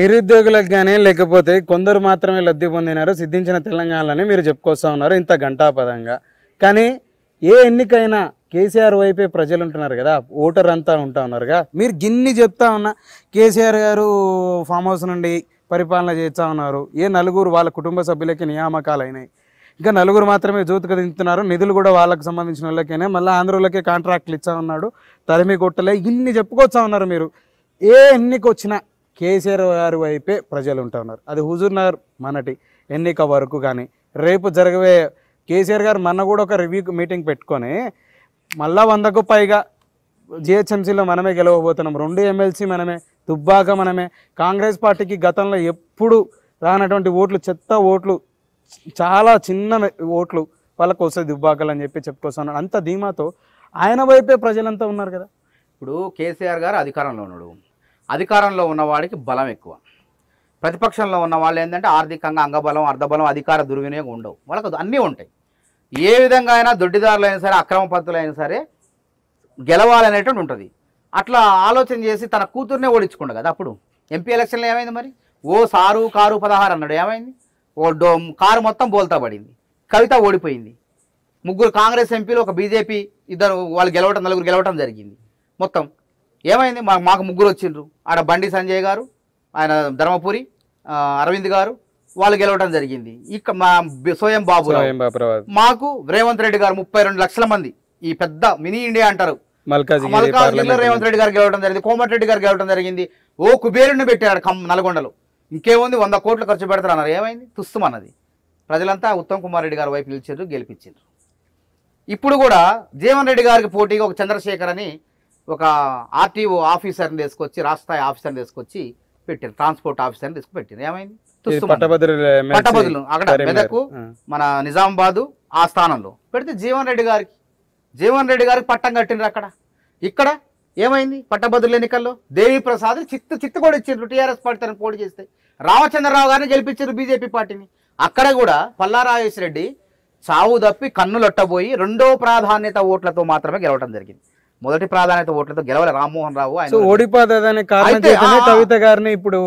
నిరుద్యోగులకు కానీ లేకపోతే కొందరు మాత్రమే లబ్ధి పొందినారు సిద్ధించిన తెలంగాణలని మీరు చెప్పుకొస్తా ఉన్నారు ఇంత ఘంటాపదంగా కానీ ఏ ఎన్నికైనా కేసీఆర్ వైపే ప్రజలు ఉంటున్నారు కదా ఓటర్ అంతా ఉంటా ఉన్నారుగా మీరు గిన్ని చెప్తా ఉన్నా కేసీఆర్ గారు ఫామ్ హౌస్ నుండి పరిపాలన చేస్తూ ఉన్నారు ఏ నలుగురు వాళ్ళ కుటుంబ సభ్యులకి నియామకాలు అయినాయి ఇంకా నలుగురు మాత్రమే జ్యోతికి దించుతున్నారు నిధులు కూడా వాళ్ళకి సంబంధించిన వాళ్ళకైనా మళ్ళీ ఆంధ్రులకే కాంట్రాక్ట్లు ఇచ్చా ఉన్నాడు తరిమి కొట్టలే ఇన్ని చెప్పుకొచ్చా ఉన్నారు మీరు ఏ ఎన్నికొచ్చినా కేసీఆర్ గారి వైపే ప్రజలు ఉంటున్నారు అది హుజూర్ నగర్ మనటి ఎన్నిక వరకు కానీ రేపు జరగవే కేసీఆర్ గారు మన కూడా ఒక రివ్యూ మీటింగ్ పెట్టుకొని మళ్ళా వందకు పైగా జిహెచ్ఎంసీలో మనమే గెలవబోతున్నాం రెండు ఎమ్మెల్సీ మనమే దుబ్బాక మనమే కాంగ్రెస్ పార్టీకి గతంలో ఎప్పుడు రానటువంటి ఓట్లు చెత్త ఓట్లు చాలా చిన్న ఓట్లు వాళ్ళకు వస్తాయి దుబ్బాకలు అని చెప్పి చెప్పుకొస్తున్నాడు అంత ధీమాతో ఆయన వైపే ప్రజలంతా ఉన్నారు కదా ఇప్పుడు కేసీఆర్ గారు అధికారంలో ఉన్నాడు అధికారంలో ఉన్నవాడికి బలం ఎక్కువ ప్రతిపక్షంలో ఉన్న వాళ్ళు ఏంటంటే ఆర్థికంగా అంగబలం అర్ధబలం అధికార దుర్వినియోగం ఉండవు వాళ్ళకు అన్నీ ఉంటాయి ఏ విధంగా అయినా దొడ్డిదారులైనా సరే అక్రమ పద్ధతులైనా సరే గెలవాలనేటువంటి ఉంటుంది అట్లా ఆలోచన చేసి తన కూతుర్నే ఓడించుకుండ కదా అప్పుడు ఎంపీ ఎలక్షన్లో ఏమైంది మరి ఓ సారు కారు పదహారు అన్నాడు ఏమైంది ఓ డో కారు మొత్తం బోల్తా పడింది కవిత ఓడిపోయింది ముగ్గురు కాంగ్రెస్ ఎంపీలు ఒక బీజేపీ ఇద్దరు వాళ్ళు గెలవటం నలుగురు గెలవటం జరిగింది మొత్తం ఏమైంది మా మాకు ముగ్గురు వచ్చిండ్రు ఆడ బండి సంజయ్ గారు ఆయన ధర్మపురి అరవింద్ గారు వాళ్ళు గెలవడం జరిగింది ఇక మా సోయం బాబు మాకు రేవంత్ రెడ్డి గారు ముప్పై రెండు లక్షల మంది ఈ పెద్ద మినీ ఇండియా అంటారు మల్కాజ్గిరిలో రేవంత్ రెడ్డి గారు గెలవడం జరిగింది కోమటిరెడ్డి గారు గెలవడం జరిగింది ఓ కుబేరుని పెట్టాడు కమ్ నల్గొండలో ఇంకేముంది వంద కోట్లు ఖర్చు పెడతారు అన్నారు ఏమైంది తుస్తుమన్నది ప్రజలంతా ఉత్తమ్ కుమార్ రెడ్డి గారి వైపు నిలిచారు గెలిపించారు ఇప్పుడు కూడా జీవన్ రెడ్డి గారికి పోటీగా ఒక చంద్రశేఖర్ అని ఒక ఆర్టీఓ ఆఫీసర్ని తీసుకొచ్చి రాష్ట్ర స్థాయి ఆఫీసర్ని తీసుకొచ్చి పెట్టారు ట్రాన్స్పోర్ట్ ఆఫీసర్ని తీసుకు పెట్టింది ఏమైంది పట్టభద్రులు అక్కడ మెదకు మన నిజామాబాదు ఆ స్థానంలో పెడితే జీవన్ రెడ్డి గారికి జీవన్ రెడ్డి గారికి పట్టం కట్టిండ్రు అక్కడ ఇక్కడ ఏమైంది పట్టభద్రుల ఎన్నికల్లో దేవిప్రసాద్ చిత్త చిత్త కూడా ఇచ్చిండ్రు టీఆర్ఎస్ పార్టీ తనకు పోటీ చేస్తే రామచంద్రరావు గారిని గెలిపించారు బీజేపీ పార్టీని అక్కడ కూడా పల్లారాజేశ్వర రెడ్డి చావు తప్పి కన్నులొట్టబోయి రెండో ప్రాధాన్యత ఓట్లతో మాత్రమే గెలవడం జరిగింది మొదటి ప్రాధాన్యత ఓట్లతో గెలవాలి రామ్మోహన్ రావు ఆయన కవిత గారిని ఇప్పుడు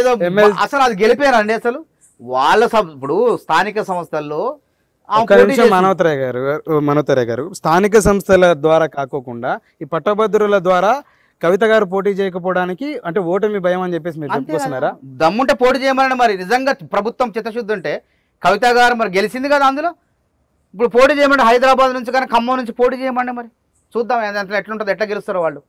ఏదో అసలు అది గెలిపారండి అసలు వాళ్ళ ఇప్పుడు స్థానిక సంస్థల్లో మనోతరయ్య గారు మనోతరయ్య గారు స్థానిక సంస్థల ద్వారా కాకోకుండా ఈ పట్టభద్రుల ద్వారా కవిత గారు పోటీ చేయకపోవడానికి అంటే ఓటమి భయం అని చెప్పేసి మీరు చెప్పుకొస్తున్నారా దమ్ముంటే పోటీ చేయమని మరి నిజంగా ప్రభుత్వం చిత్తశుద్ధి ఉంటే కవిత గారు మరి గెలిచింది కదా అందులో ఇప్పుడు పోటీ చేయమంటే హైదరాబాద్ నుంచి కానీ ఖమ్మం నుంచి పోటీ చేయమండి మరి చూద్దాం ఎట్లా ఎట్లుంటుంది ఎట్లా గెలుస్తారో వాళ్ళు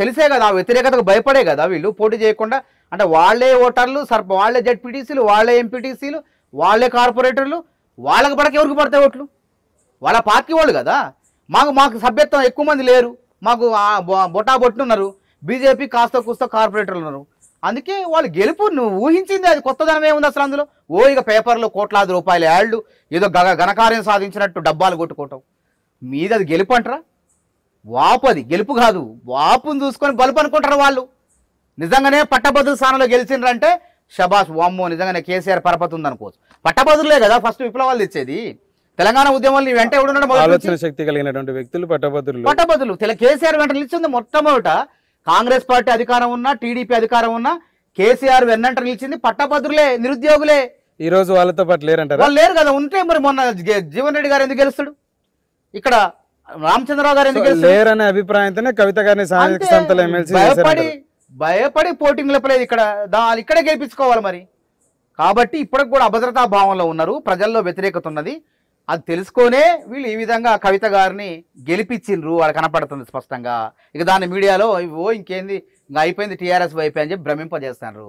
తెలిసే కదా ఆ వ్యతిరేకతకు భయపడే కదా వీళ్ళు పోటీ చేయకుండా అంటే వాళ్ళే ఓటర్లు సర్ప వాళ్ళే జడ్పీటీసీలు వాళ్ళే ఎంపీటీసీలు వాళ్ళే కార్పొరేటర్లు వాళ్ళకి పడక ఎవరికి పడతాయి ఓట్లు వాళ్ళ పార్టీ వాళ్ళు కదా మాకు మాకు సభ్యత్వం ఎక్కువ మంది లేరు మాకు బొటా బొట్టున్నారు బీజేపీ కాస్త కూస్త కార్పొరేటర్లు ఉన్నారు అందుకే వాళ్ళు గెలుపు నువ్వు ఊహించింది అది కొత్త ధనం ఏముంది అసలు అందులో ఓ ఇక పేపర్లో కోట్లాది రూపాయల యాళ్ళు ఏదో గ ఘనకార్యం సాధించినట్టు డబ్బాలు కొట్టుకోవటం మీద అది గెలుపు అంటారా వాపు అది గెలుపు కాదు వాపును చూసుకొని గొలుపు అనుకుంటారు వాళ్ళు నిజంగానే పట్టభద్రుల స్థానంలో గెలిచిండ్రంటే షబాష్ వామ్మో నిజంగానే కేసీఆర్ పరపతి ఉందనుకోవచ్చు పట్టభద్రులే కదా ఫస్ట్ విప్లవాలు తెచ్చేది తెలంగాణ ఉద్యమంలో నీ వెంట ఆలోచన శక్తి కలిగినటువంటి వ్యక్తులు పట్టభద్రులు పట్టభద్రులు తెల కేసీఆర్ వెంట నిలిచింది మొట్టమొదట కాంగ్రెస్ పార్టీ అధికారం ఉన్నా టీడీపీ అధికారం ఉన్నా కేసీఆర్ వెన్నంట నిలిచింది పట్టభద్రులే నిరుద్యోగులే ఈ రోజు వాళ్ళతో పాటు లేరంటారు వాళ్ళు లేరు కదా ఉంటే మరి మొన్న జీవన్ రెడ్డి గారు ఎందుకు గెలుస్తాడు ఇక్కడ రామచంద్రరావు గారు ఎందుకు లేరనే అభిప్రాయంతోనే కవిత గారిని సాహిత్య ఎమ్మెల్సీ భయపడి భయపడి పోటింగ్ లేపలేదు ఇక్కడ దాని ఇక్కడే గెలిపించుకోవాలి మరి కాబట్టి ఇప్పటికి కూడా అభద్రతా భావంలో ఉన్నారు ప్రజల్లో వ్యతిరేకత ఉన్నది అది తెలుసుకొనే వీళ్ళు ఈ విధంగా కవిత గారిని గెలిపించిండ్రు వాళ్ళు కనపడుతుంది స్పష్టంగా ఇక దాని మీడియాలో ఓ ఇంకేంది ఇంకా అయిపోయింది టీఆర్ఎస్ వైపు అని చెప్పి భ్రమింపజేస్తున్నారు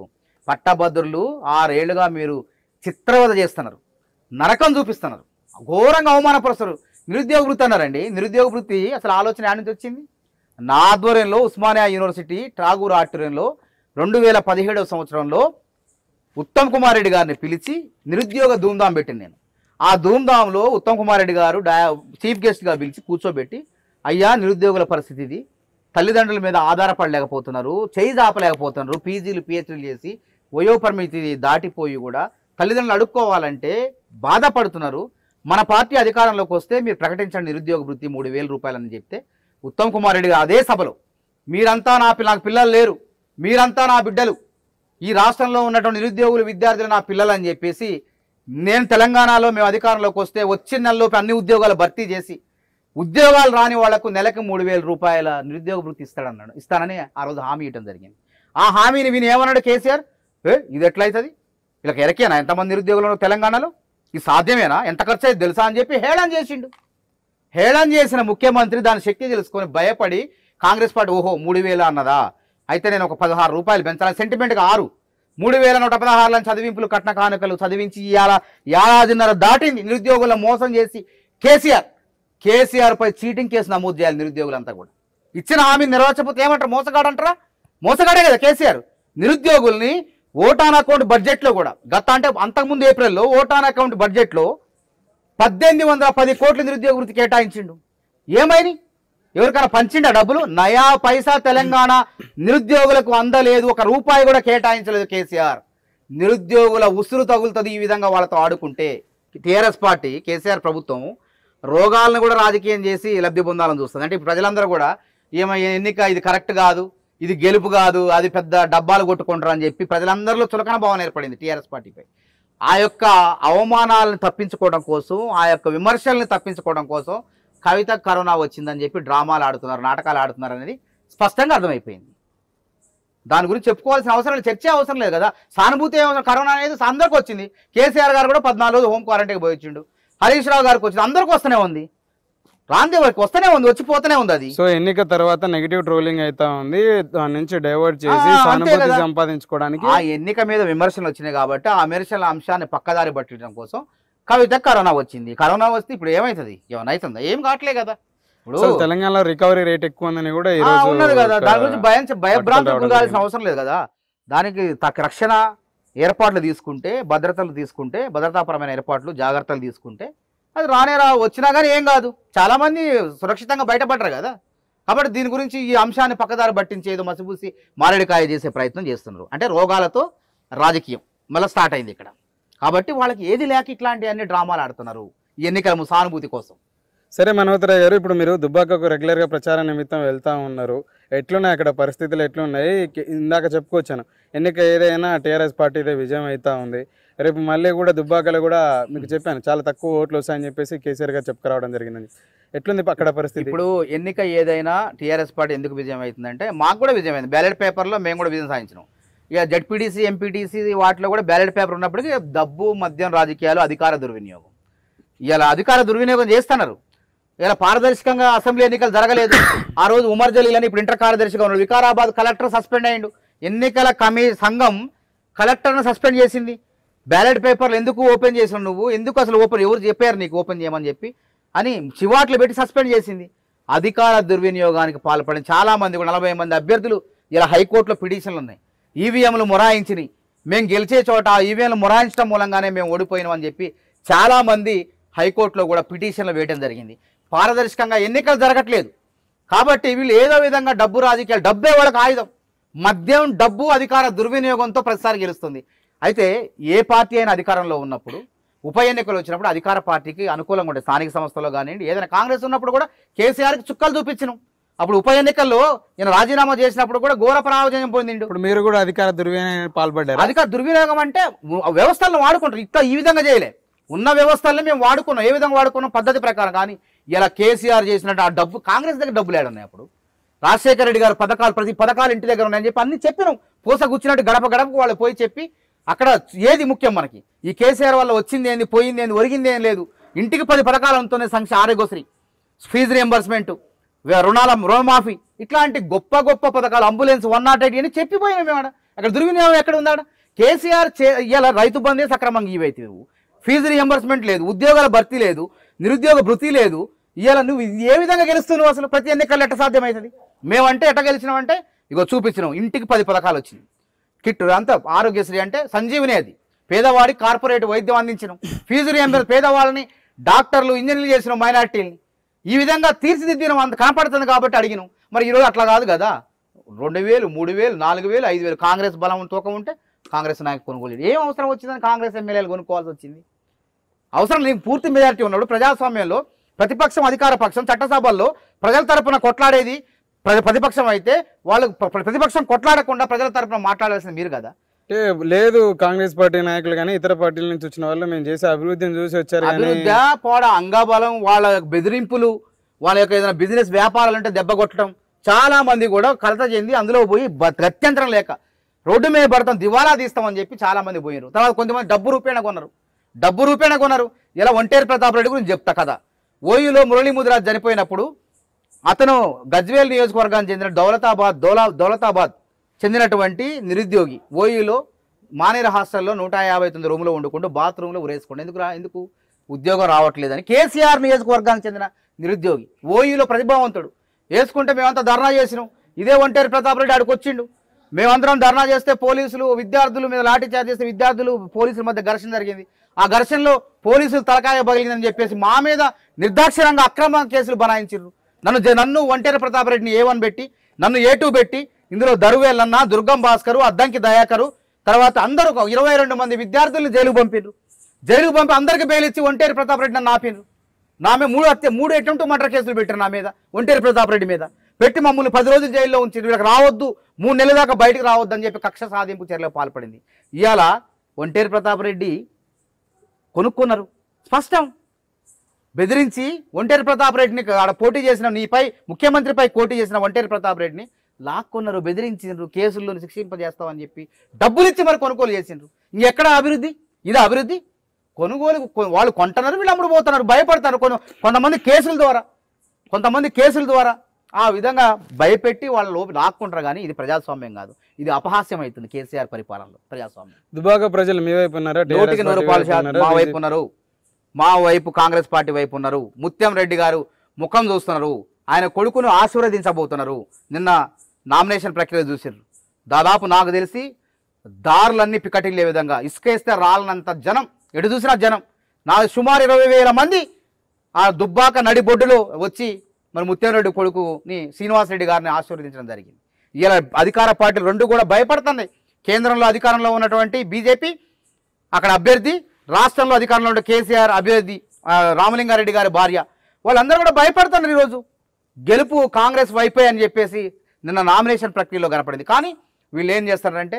పట్టభద్రులు ఆరేళ్లుగా మీరు చిత్రవధ చేస్తున్నారు నరకం చూపిస్తున్నారు ఘోరంగా అవమానపరుస్తారు నిరుద్యోగ వృత్తి అన్నారండి నిరుద్యోగ వృత్తి అసలు ఆలోచన యాడ్ నుంచి వచ్చింది నా ఆధ్వర్యంలో ఉస్మానియా యూనివర్సిటీ ట్రాగూర్ ఆడిటోరియంలో రెండు వేల పదిహేడవ సంవత్సరంలో ఉత్తమ్ కుమార్ రెడ్డి గారిని పిలిచి నిరుద్యోగ ధూమ్ధాం పెట్టింది నేను ఆ ధూమ్ధాంలో ఉత్తమ్ కుమార్ రెడ్డి గారు చీఫ్ గెస్ట్గా పిలిచి కూర్చోబెట్టి అయ్యా నిరుద్యోగుల పరిస్థితి ఇది తల్లిదండ్రుల మీద ఆధారపడలేకపోతున్నారు చేయి దాపలేకపోతున్నారు పీజీలు పిహెచ్డీలు చేసి వయోపరిమితి దాటిపోయి కూడా తల్లిదండ్రులు అడుక్కోవాలంటే బాధపడుతున్నారు మన పార్టీ అధికారంలోకి వస్తే మీరు ప్రకటించండి నిరుద్యోగ వృత్తి మూడు వేల రూపాయలని చెప్తే ఉత్తమ్ కుమార్ రెడ్డి అదే సభలో మీరంతా నా నాకు పిల్లలు లేరు మీరంతా నా బిడ్డలు ఈ రాష్ట్రంలో ఉన్నటువంటి నిరుద్యోగులు విద్యార్థులు నా పిల్లలు అని చెప్పేసి నేను తెలంగాణలో మేము అధికారంలోకి వస్తే వచ్చే నెలలోపు అన్ని ఉద్యోగాలు భర్తీ చేసి ఉద్యోగాలు రాని వాళ్లకు నెలకు మూడు వేల రూపాయల నిరుద్యోగ వృత్తి ఇస్తాడన్నాడు ఇస్తానని ఆ రోజు హామీ ఇవ్వడం జరిగింది ఆ హామీని విని ఏమన్నాడు కేసీఆర్ ఏ ఇది ఎట్లయితుంది ఇలా ఎరకేనా ఎంతమంది నిరుద్యోగులు తెలంగాణలో ఇది సాధ్యమేనా ఎంత ఖర్చు అయితే తెలుసా అని చెప్పి హేళన చేసిండు హేళన చేసిన ముఖ్యమంత్రి దాని శక్తి తెలుసుకొని భయపడి కాంగ్రెస్ పార్టీ ఓహో మూడు అన్నదా అయితే నేను ఒక పదహారు రూపాయలు పెంచాలి సెంటిమెంట్గా ఆరు మూడు వేల నూట పదహారులను చదివింపులు కట్న కానుకలు చదివించి ఇవాళ ఏడాదిన్నర దాటింది నిరుద్యోగులను మోసం చేసి కేసీఆర్ కేసీఆర్పై చీటింగ్ కేసు నమోదు చేయాలి నిరుద్యోగులంతా కూడా ఇచ్చిన హామీ నెరవేర్చకపోతే ఏమంటారు మోసగాడంటారా మోసగాడే కదా కేసీఆర్ నిరుద్యోగుల్ని ఓటాన్ అకౌంట్ బడ్జెట్లో కూడా గత అంటే అంతకుముందు ఏప్రిల్లో ఓటాన్ అకౌంట్ బడ్జెట్లో పద్దెనిమిది వందల పది కోట్ల నిరుద్యోగ వృత్తి కేటాయించిండు ఏమైంది ఎవరికైనా పంచిండా డబ్బులు నయా పైసా తెలంగాణ నిరుద్యోగులకు అందలేదు ఒక రూపాయి కూడా కేటాయించలేదు కేసీఆర్ నిరుద్యోగుల ఉసురు తగులుతుంది ఈ విధంగా వాళ్ళతో ఆడుకుంటే టీఆర్ఎస్ పార్టీ కేసీఆర్ ప్రభుత్వం రోగాలను కూడా రాజకీయం చేసి లబ్ధి పొందాలని చూస్తుంది అంటే ప్రజలందరూ కూడా ఏమైనా ఎన్నిక ఇది కరెక్ట్ కాదు ఇది గెలుపు కాదు అది పెద్ద డబ్బాలు కొట్టుకుంటారు అని చెప్పి ప్రజలందరిలో చులకన భావన ఏర్పడింది టీఆర్ఎస్ పార్టీపై ఆ యొక్క అవమానాలను తప్పించుకోవడం కోసం ఆ యొక్క విమర్శల్ని తప్పించుకోవడం కోసం కవిత కరోనా వచ్చిందని చెప్పి డ్రామాలు ఆడుతున్నారు నాటకాలు ఆడుతున్నారు అనేది స్పష్టంగా అర్థమైపోయింది దాని గురించి చెప్పుకోవాల్సిన అవసరం లేదు చర్చ అవసరం లేదు కదా సానుభూతి ఏమైనా కరోనా అనేది అందరికీ వచ్చింది కేసీఆర్ గారు కూడా పద్నాలుగు రోజులు హోమ్ క్వారంటైన్కి వచ్చిండు హరీష్ రావు గారికి వచ్చింది అందరికీ వస్తూనే ఉంది రాందే వరకు వస్తూనే ఉంది వచ్చి పోతేనే ఉంది అది సో ఎన్నిక తర్వాత నెగిటివ్ ట్రోలింగ్ అయితే ఉంది దాని నుంచి డైవర్ట్ చేసి సంపాదించుకోవడానికి ఆ ఎన్నిక మీద విమర్శలు వచ్చినాయి కాబట్టి ఆ విమర్శల అంశాన్ని పక్కదారి పట్టడం కోసం కవిత కరోనా వచ్చింది కరోనా వస్తే ఇప్పుడు ఏమైతుంది ఏమైనా ఏం కావట్లే కదా ఇప్పుడు తెలంగాణలో రికవరీ రేట్ ఎక్కువ ఉందని కూడా ఉన్నది కదా దాని గురించి భయం భయభ్రాంతి ఉండాల్సిన అవసరం లేదు కదా దానికి రక్షణ ఏర్పాట్లు తీసుకుంటే భద్రతలు తీసుకుంటే భద్రతాపరమైన ఏర్పాట్లు జాగ్రత్తలు తీసుకుంటే అది రానే రా వచ్చినా కానీ ఏం కాదు చాలామంది సురక్షితంగా బయటపడరు కదా కాబట్టి దీని గురించి ఈ అంశాన్ని పక్కదారి పట్టించేదో మసిపూసి మారేడుకాయ చేసే ప్రయత్నం చేస్తున్నారు అంటే రోగాలతో రాజకీయం మళ్ళీ స్టార్ట్ అయింది ఇక్కడ కాబట్టి వాళ్ళకి ఏది లేక ఇట్లాంటి అన్ని డ్రామాలు ఆడుతున్నారు ఈ ఎన్నికల సానుభూతి కోసం సరే మనోతరాయ్ గారు ఇప్పుడు మీరు దుబ్బాకకు రెగ్యులర్గా ప్రచార నిమిత్తం వెళ్తూ ఉన్నారు ఎట్లున్నాయి అక్కడ పరిస్థితులు ఎట్లున్నాయి ఇందాక చెప్పుకొచ్చాను ఎన్నిక ఏదైనా టీఆర్ఎస్ పార్టీదే విజయం అవుతూ ఉంది రేపు మళ్ళీ కూడా దుబ్బాకలో కూడా మీకు చెప్పాను చాలా తక్కువ ఓట్లు వస్తాయని చెప్పేసి కేసీఆర్ గారు చెప్పుకురావడం జరిగిందండి ఎట్లుంది అక్కడ పరిస్థితి ఇప్పుడు ఎన్నిక ఏదైనా టీఆర్ఎస్ పార్టీ ఎందుకు విజయం అవుతుందంటే మాకు కూడా విజయం అయింది బ్యాలెట్ పేపర్లో మేము కూడా విజయం సాధించినాం ఇక జడ్పీటీసీ ఎంపీటీసీ వాటిలో కూడా బ్యాలెట్ పేపర్ ఉన్నప్పటికీ డబ్బు మద్యం రాజకీయాలు అధికార దుర్వినియోగం ఇలా అధికార దుర్వినియోగం చేస్తున్నారు ఇలా పారదర్శకంగా అసెంబ్లీ ఎన్నికలు జరగలేదు ఆ రోజు ఉమర్ జలీలని ఇప్పుడు ఇంటర్ కార్యదర్శిగా ఉన్నాడు వికారాబాద్ కలెక్టర్ సస్పెండ్ అయ్యిండు ఎన్నికల కమి సంఘం కలెక్టర్ను సస్పెండ్ చేసింది బ్యాలెట్ పేపర్లు ఎందుకు ఓపెన్ చేసావు నువ్వు ఎందుకు అసలు ఓపెన్ ఎవరు చెప్పారు నీకు ఓపెన్ చేయమని చెప్పి అని చివాట్లు పెట్టి సస్పెండ్ చేసింది అధికార దుర్వినియోగానికి పాల్పడిన చాలామంది నలభై మంది అభ్యర్థులు ఇలా హైకోర్టులో పిటిషన్లు ఉన్నాయి ఈవీఎంలు మొరాయించినాయి మేము గెలిచే చోట ఈవీఎంలు మొరాయించడం మూలంగానే మేము అని చెప్పి చాలామంది హైకోర్టులో కూడా పిటిషన్లు వేయడం జరిగింది పారదర్శకంగా ఎన్నికలు జరగట్లేదు కాబట్టి వీళ్ళు ఏదో విధంగా డబ్బు రాజకీయాలు డబ్బే వాళ్ళకి ఆయుధం మద్యం డబ్బు అధికార దుర్వినియోగంతో ప్రతిసారి గెలుస్తుంది అయితే ఏ పార్టీ అయినా అధికారంలో ఉన్నప్పుడు ఉప ఎన్నికలు వచ్చినప్పుడు అధికార పార్టీకి అనుకూలంగా ఉండే స్థానిక సంస్థలో కానివ్వండి ఏదైనా కాంగ్రెస్ ఉన్నప్పుడు కూడా కేసీఆర్కి చుక్కలు చూపించను అప్పుడు ఉప ఎన్నికల్లో ఈయన రాజీనామా చేసినప్పుడు కూడా ఘోర పరాజయం పొందిండు ఇప్పుడు మీరు కూడా అధికార దుర్వినియోగం పాల్పడ్డారు అధికార దుర్వినియోగం అంటే వ్యవస్థలను వాడుకుంటారు ఇట్లా ఈ విధంగా చేయలే ఉన్న వ్యవస్థలను మేము వాడుకున్నాం ఏ విధంగా వాడుకున్నాం పద్ధతి ప్రకారం కానీ ఇలా కేసీఆర్ చేసినట్టు ఆ డబ్బు కాంగ్రెస్ దగ్గర డబ్బులు లేడున్నాయి అప్పుడు రాజశేఖర రెడ్డి గారు పథకాలు ప్రతి పథకాలు ఇంటి దగ్గర ఉన్నాయని చెప్పి అన్ని చెప్పినాం పూసకు వచ్చినట్టు గడప గడపకు వాళ్ళు పోయి చెప్పి అక్కడ ఏది ముఖ్యం మనకి ఈ కేసీఆర్ వల్ల వచ్చింది ఏంది పోయింది ఏంది ఒరిగింది ఏం లేదు ఇంటికి పది పథకాలంతోనే సంక్షే ఆరోగ్యశ్రీ ఫీజు రియంబర్స్మెంట్ రుణాల రుణమాఫీ ఇట్లాంటి గొప్ప గొప్ప పథకాలు అంబులెన్స్ వన్ నాట్ ఎయిట్ అని చెప్పిపోయినాం మేడ అక్కడ దుర్వినియోగం ఎక్కడ ఉందాడ కేసీఆర్ చే ఇలా రైతు బంధే సక్రమంగా ఇవైతే ఫీజు రియంబర్స్మెంట్ లేదు ఉద్యోగాల భర్తీ లేదు నిరుద్యోగ భృతి లేదు ఇలా నువ్వు ఏ విధంగా గెలుస్తున్నావు అసలు ప్రతి ఎన్నికల్లో ఎట్ట సాధ్యమవుతుంది మేమంటే ఎట్ట గెలిచినామంటే ఇగో చూపించినాం ఇంటికి పది పథకాలు వచ్చింది కిట్ అంతా ఆరోగ్యశ్రీ అంటే సంజీవిని అది పేదవాడికి కార్పొరేట్ వైద్యం అందించడం ఫీజు రియంబర్ పేదవాళ్ళని డాక్టర్లు ఇంజనీర్లు చేసిన మైనార్టీని ఈ విధంగా తీర్చిదిద్దినం అంత కనపడుతుంది కాబట్టి అడిగినాం మరి ఈరోజు అట్లా కాదు కదా రెండు వేలు మూడు వేలు నాలుగు వేలు ఐదు వేలు కాంగ్రెస్ బలం తూకం ఉంటే కాంగ్రెస్ నాయకులు కొనుగోలేదు ఏం అవసరం వచ్చిందని కాంగ్రెస్ ఎమ్మెల్యేలు కొనుక్కోవాల్సి వచ్చింది అవసరం నీకు పూర్తి మెజారిటీ ఉన్నాడు ప్రజాస్వామ్యంలో ప్రతిపక్షం అధికార పక్షం చట్టసభల్లో ప్రజల తరపున కొట్లాడేది ప్రతిపక్షం అయితే వాళ్ళు ప్రతిపక్షం కొట్లాడకుండా ప్రజల తరఫున మాట్లాడాల్సింది మీరు కదా అంటే లేదు కాంగ్రెస్ పార్టీ నాయకులు కానీ ఇతర పార్టీల నుంచి వచ్చిన వాళ్ళు మేము చేసే అభివృద్ధిని చూసి వచ్చారు అభివృద్ధి పోడ అంగాబలం వాళ్ళ బెదిరింపులు వాళ్ళ యొక్క ఏదైనా బిజినెస్ వ్యాపారాలు అంటే దెబ్బ కొట్టడం చాలా మంది కూడా కలత చెంది అందులో పోయి గత్యంతరం లేక రోడ్డు మీద పడతాం దివాలా తీస్తామని చెప్పి చాలా మంది పోయినారు తర్వాత కొంతమంది డబ్బు రూపేణ కొన్నారు డబ్బు రూపేణ కొన్నారు ఇలా ఒంటేరు ప్రతాప్ రెడ్డి గురించి చెప్తా కదా ఓయూలో మురళీముద్ర చనిపోయినప్పుడు అతను గజ్వేల్ నియోజకవర్గానికి చెందిన దౌలతాబాద్ దౌలా దౌలతాబాద్ చెందినటువంటి నిరుద్యోగి ఓయూలో మానేర హాస్టల్లో నూట యాభై తొమ్మిది రూమ్లో వండుకుంటూ బాత్రూంలో ఉరేసుకోండి ఎందుకు రా ఎందుకు ఉద్యోగం రావట్లేదని కేసీఆర్ నియోజకవర్గానికి చెందిన నిరుద్యోగి ఓయూలో ప్రతిభావంతుడు వేసుకుంటే మేమంతా ధర్నా చేసినాం ఇదే ఒంటేరు ప్రతాప్ రెడ్డి ఆడికి వచ్చిండు మేమందరం ధర్నా చేస్తే పోలీసులు విద్యార్థులు మీద లాఠీ చార్జ్ చేస్తే విద్యార్థులు పోలీసుల మధ్య ఘర్షణ జరిగింది ఆ ఘర్షణలో పోలీసులు తలకాయ పగిలిందని చెప్పేసి మా మీద నిర్దాక్షరంగా అక్రమ కేసులు బనాయించారు నన్ను నన్ను ఒంటేరు రెడ్డిని ఏ వన్ పెట్టి నన్ను ఏ టూ పెట్టి ఇందులో దరువేలన్న దుర్గం భాస్కరు అద్దంకి దయాకరు తర్వాత అందరూ ఇరవై రెండు మంది విద్యార్థులను జైలుకు పంపిండ్రు జైలుకు పంపి అందరికీ బెయిల్ ఇచ్చి ఒంటేరు ప్రతాపరెడ్డి నన్ను ఆపిండ్రు నామే మూడు అత్య మూడు ఎటువంటి మర్డర్ కేసులు పెట్టారు నా మీద ఒంటేరు రెడ్డి మీద పెట్టి మమ్మల్ని పది రోజులు జైల్లో ఉంచి వీళ్ళకి రావద్దు మూడు నెలల దాకా బయటకు రావద్దు అని చెప్పి కక్ష సాధింపు చర్యలకు పాల్పడింది ఇవాళ ఒంటేరు ప్రతాపరెడ్డి కొనుక్కున్నారు స్పష్టం బెదిరించి ఒంటేరు ప్రతాప్ రెడ్డిని ఆడ పోటీ చేసిన నీపై ముఖ్యమంత్రిపై పోటీ చేసిన ఒంటేరు ప్రతాప్ రెడ్డిని లాక్కున్నారు బెదిరించిండ్రు కేసుల్లో శిక్షింపజేస్తామని చెప్పి డబ్బులు ఇచ్చి మరి కొనుగోలు చేసిండ్రు ఇంకెక్కడ అభివృద్ధి ఇది అభివృద్ధి కొనుగోలు వాళ్ళు కొంటున్నారు వీళ్ళు అమ్ముడు పోతున్నారు భయపడతారు కొను కొంతమంది కేసుల ద్వారా కొంతమంది కేసుల ద్వారా ఆ విధంగా భయపెట్టి వాళ్ళ లోపు లాక్కుంటారు కానీ ఇది ప్రజాస్వామ్యం కాదు ఇది అపహాస్యం అవుతుంది కేసీఆర్ పరిపాలనలో ప్రజాస్వామ్యం దుబాగా ప్రజలు మీ వైపు ఉన్నారా మా వైపు ఉన్నారు మా వైపు కాంగ్రెస్ పార్టీ వైపు ఉన్నారు ముత్యం రెడ్డి గారు ముఖం చూస్తున్నారు ఆయన కొడుకును ఆశీర్వదించబోతున్నారు నిన్న నామినేషన్ ప్రక్రియ చూసారు దాదాపు నాకు తెలిసి దారులన్నీ పికటిల్లే విధంగా ఇసుకేస్తే రాలనంత జనం ఎటు చూసినా జనం నా సుమారు ఇరవై వేల మంది ఆ దుబ్బాక నడిబొడ్డులో వచ్చి మరి రెడ్డి కొడుకుని శ్రీనివాసరెడ్డి గారిని ఆశీర్వదించడం జరిగింది ఇలా అధికార పార్టీలు రెండు కూడా భయపడుతుంది కేంద్రంలో అధికారంలో ఉన్నటువంటి బీజేపీ అక్కడ అభ్యర్థి రాష్ట్రంలో అధికారంలో ఉండే కేసీఆర్ అభ్యర్థి రామలింగారెడ్డి గారి భార్య వాళ్ళందరూ కూడా భయపడుతున్నారు ఈరోజు గెలుపు కాంగ్రెస్ వైపే అని చెప్పేసి నిన్న నామినేషన్ ప్రక్రియలో కనపడింది కానీ వీళ్ళు ఏం చేస్తారంటే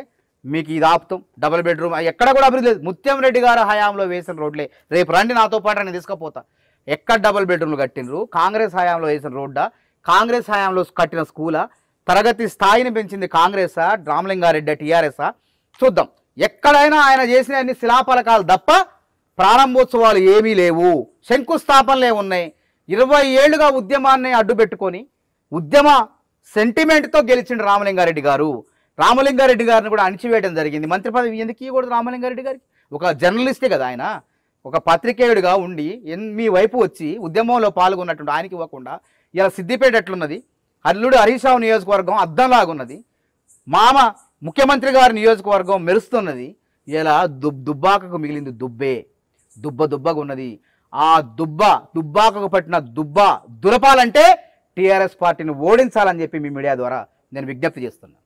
మీకు ఇది ఆపుతాం డబుల్ బెడ్రూమ్ ఎక్కడ కూడా అభివృద్ధి లేదు ముత్యం రెడ్డి గారు హయాంలో వేసిన రోడ్లే రేపు రండి నాతో పాటు నేను తీసుకుపోతా ఎక్కడ డబుల్ బెడ్రూమ్లు కట్టినరు కాంగ్రెస్ హయాంలో వేసిన రోడ్డా కాంగ్రెస్ హయాంలో కట్టిన స్కూలా తరగతి స్థాయిని పెంచింది కాంగ్రెసా రామలింగారెడ్డి టీఆర్ఎస్ఆ చూద్దాం ఎక్కడైనా ఆయన చేసిన అన్ని శిలాపలకాలు తప్ప ప్రారంభోత్సవాలు ఏమీ లేవు శంకుస్థాపనలే ఉన్నాయి ఇరవై ఏళ్ళుగా ఉద్యమాన్ని అడ్డుపెట్టుకొని ఉద్యమ సెంటిమెంట్తో గెలిచిండు రామలింగారెడ్డి గారు రామలింగారెడ్డి గారిని కూడా అణిచివేయడం జరిగింది మంత్రి పదవి ఎందుకు ఇవ్వకూడదు రామలింగారెడ్డి గారికి ఒక జర్నలిస్టే కదా ఆయన ఒక పత్రికేయుడిగా ఉండి మీ వైపు వచ్చి ఉద్యమంలో పాల్గొన్నటువంటి ఆయనకి ఇవ్వకుండా ఇలా సిద్ధిపేట ఎట్లున్నది అల్లుడు హరీశావు నియోజకవర్గం అద్దంలాగున్నది మామ ముఖ్యమంత్రి గారి నియోజకవర్గం మెరుస్తున్నది ఇలా దుబ్ దుబ్బాకకు మిగిలింది దుబ్బే దుబ్బ దుబ్బగా ఉన్నది ఆ దుబ్బ దుబ్బాకకు పట్టిన దుబ్బ దురపాలంటే టీఆర్ఎస్ పార్టీని ఓడించాలని చెప్పి మీ మీడియా ద్వారా నేను విజ్ఞప్తి చేస్తున్నాను